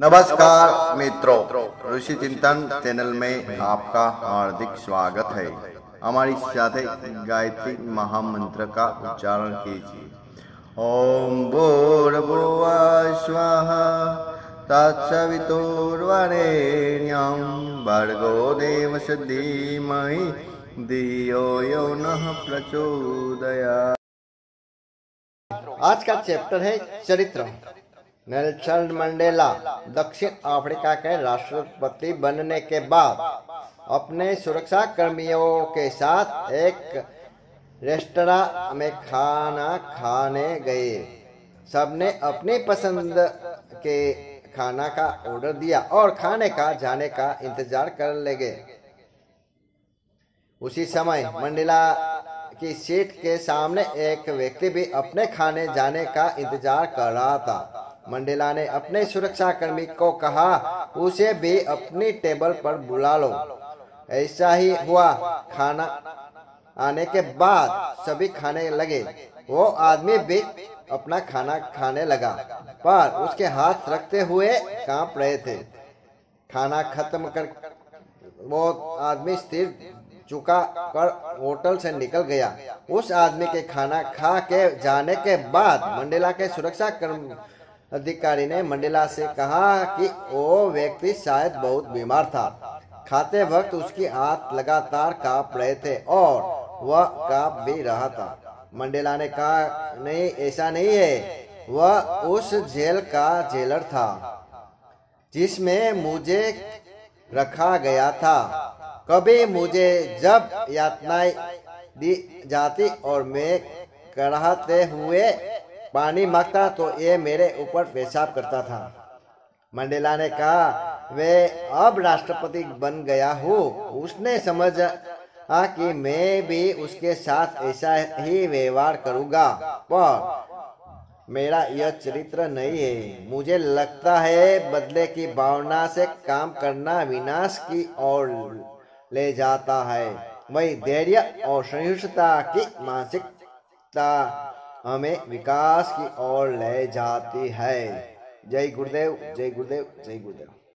नमस्कार मित्रों ऋषि चिंतन चैनल में आपका हार्दिक स्वागत है हमारी साथ गायत्री महामंत्र का उच्चारण कीजिए ओम भूर्भुव स्व तत्सवितुर्वरेण्यं भर्गो देव धीमहि दियो यो न प्रचोदया आज का चैप्टर है चरित्र नेल्सन मंडेला दक्षिण अफ्रीका के राष्ट्रपति बनने के बाद अपने सुरक्षा कर्मियों के साथ एक रेस्टोरा में खाना खाने गए सबने अपनी पसंद के खाना का ऑर्डर दिया और खाने का जाने का इंतजार कर लगे उसी समय मंडेला की सीट के सामने एक व्यक्ति भी अपने खाने जाने का इंतजार कर रहा था मंडेला ने अपने सुरक्षा कर्मी को कहा उसे भी अपनी टेबल पर बुला लो ऐसा ही हुआ खाना आने के बाद सभी खाने लगे वो आदमी भी अपना खाना खाने लगा पर उसके हाथ रखते हुए कांप रहे थे खाना खत्म कर वो आदमी स्थिर चुका कर होटल से निकल गया उस आदमी के खाना खा के जाने के बाद मंडेला के सुरक्षा कर्मी अधिकारी ने मंडेला से कहा कि वो व्यक्ति शायद बहुत बीमार था खाते वक्त उसकी हाथ लगातार कांप रहे थे और वह कांप भी रहा था मंडेला ने कहा नहीं ऐसा नहीं है वह उस जेल का जेलर था जिसमें मुझे रखा गया था कभी मुझे जब यातनाएं दी जाती और मैं कराहते हुए पानी मांगता तो ये मेरे ऊपर पेशाब करता था मंडेला ने कहा वे अब राष्ट्रपति बन गया हूँ उसने समझ आ हाँ, कि मैं भी उसके साथ ऐसा ही व्यवहार करूंगा पर मेरा यह चरित्र नहीं है मुझे लगता है बदले की भावना से काम करना विनाश की ओर ले जाता है वही धैर्य और सहिष्णुता की मानसिकता हमें विकास की ओर ले जाती है जय गुरुदेव जय गुरुदेव जय गुरुदेव